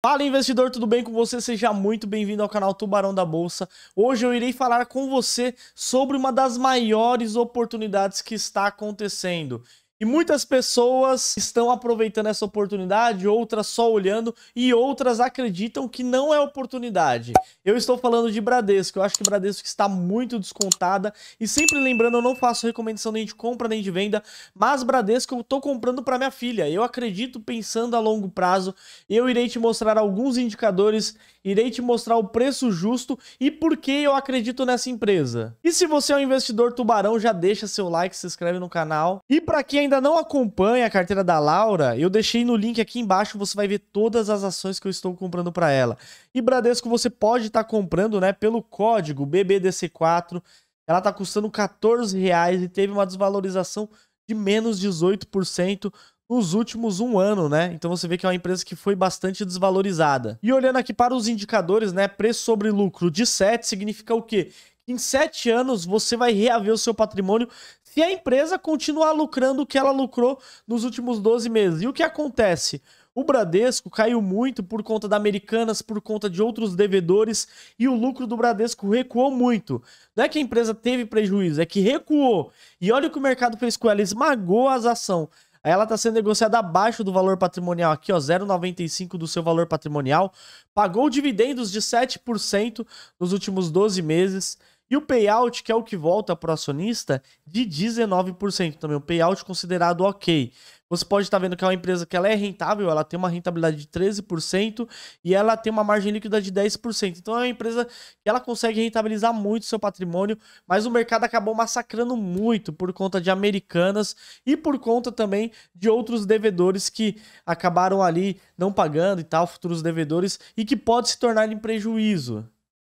Fala investidor, tudo bem com você? Seja muito bem-vindo ao canal Tubarão da Bolsa. Hoje eu irei falar com você sobre uma das maiores oportunidades que está acontecendo. E muitas pessoas estão aproveitando essa oportunidade, outras só olhando e outras acreditam que não é oportunidade. Eu estou falando de Bradesco, eu acho que Bradesco está muito descontada e sempre lembrando, eu não faço recomendação nem de compra nem de venda, mas Bradesco eu estou comprando para minha filha. Eu acredito pensando a longo prazo, eu irei te mostrar alguns indicadores Irei te mostrar o preço justo e por que eu acredito nessa empresa. E se você é um investidor tubarão, já deixa seu like, se inscreve no canal. E para quem ainda não acompanha a carteira da Laura, eu deixei no link aqui embaixo, você vai ver todas as ações que eu estou comprando para ela. E Bradesco você pode estar tá comprando, né, pelo código BBDC4. Ela está custando 14 e teve uma desvalorização de menos 18% nos últimos um ano, né? Então você vê que é uma empresa que foi bastante desvalorizada. E olhando aqui para os indicadores, né? Preço sobre lucro de 7 significa o quê? em 7 anos você vai reaver o seu patrimônio se a empresa continuar lucrando o que ela lucrou nos últimos 12 meses. E o que acontece? O Bradesco caiu muito por conta da Americanas, por conta de outros devedores e o lucro do Bradesco recuou muito. Não é que a empresa teve prejuízo, é que recuou. E olha o que o mercado fez com ela, esmagou as ações. Aí ela está sendo negociada abaixo do valor patrimonial aqui, ó, 0,95 do seu valor patrimonial. Pagou dividendos de 7% nos últimos 12 meses. E o payout, que é o que volta para o acionista, de 19% também. O payout considerado ok. Você pode estar tá vendo que é uma empresa que ela é rentável, ela tem uma rentabilidade de 13% e ela tem uma margem líquida de 10%. Então é uma empresa que ela consegue rentabilizar muito seu patrimônio, mas o mercado acabou massacrando muito por conta de americanas e por conta também de outros devedores que acabaram ali não pagando e tal, futuros devedores, e que pode se tornar em prejuízo.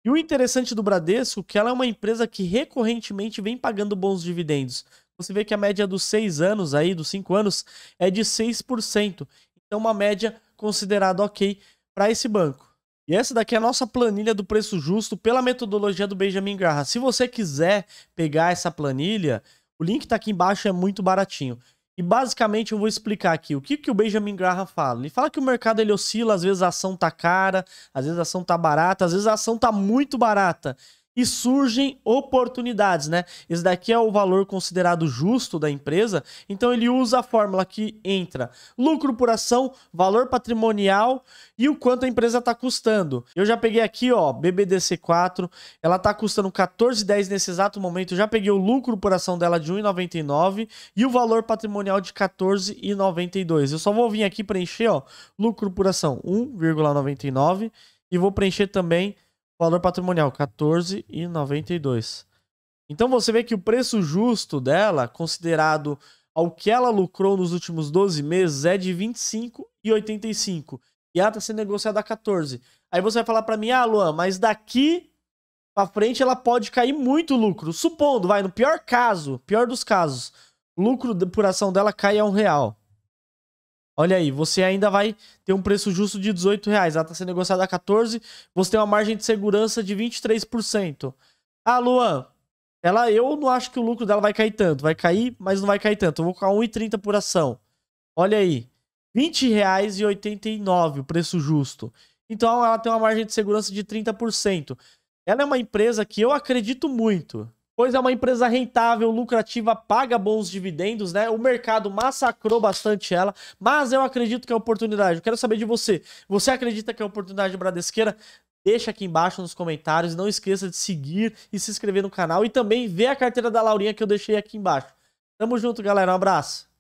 E o interessante do Bradesco, é que ela é uma empresa que recorrentemente vem pagando bons dividendos. Você vê que a média dos seis anos aí, dos cinco anos, é de 6%. Então, uma média considerada ok para esse banco. E essa daqui é a nossa planilha do preço justo pela metodologia do Benjamin Graham. Se você quiser pegar essa planilha, o link está aqui embaixo, é muito baratinho. E basicamente eu vou explicar aqui o que, que o Benjamin Graham fala. Ele fala que o mercado ele oscila, às vezes a ação tá cara, às vezes a ação tá barata, às vezes a ação tá muito barata e surgem oportunidades, né? Isso daqui é o valor considerado justo da empresa, então ele usa a fórmula que entra lucro por ação, valor patrimonial e o quanto a empresa está custando. Eu já peguei aqui, ó, BBDC4, ela está custando 14,10 nesse exato momento, eu já peguei o lucro por ação dela de 1,99 e o valor patrimonial de 14,92. Eu só vou vir aqui preencher, ó, lucro por ação 1,99 e vou preencher também Valor patrimonial, 14,92. Então você vê que o preço justo dela, considerado ao que ela lucrou nos últimos 12 meses, é de 25,85. E ela está sendo negociada a 14. Aí você vai falar para mim, ah, Luan, mas daqui para frente ela pode cair muito lucro. Supondo, vai, no pior caso, pior dos casos, lucro por ação dela cai a um real. Olha aí, você ainda vai ter um preço justo de R$18,00. Ela está sendo negociada a R$14,00. Você tem uma margem de segurança de 23%. Ah, Luan, ela, eu não acho que o lucro dela vai cair tanto. Vai cair, mas não vai cair tanto. Eu vou colocar R$1,30 por ação. Olha aí, 20,89, o preço justo. Então ela tem uma margem de segurança de 30%. Ela é uma empresa que eu acredito muito pois é uma empresa rentável, lucrativa, paga bons dividendos, né? O mercado massacrou bastante ela, mas eu acredito que é oportunidade. Eu quero saber de você. Você acredita que é oportunidade bradesqueira? Deixa aqui embaixo nos comentários. Não esqueça de seguir e se inscrever no canal e também ver a carteira da Laurinha que eu deixei aqui embaixo. Tamo junto, galera. Um abraço.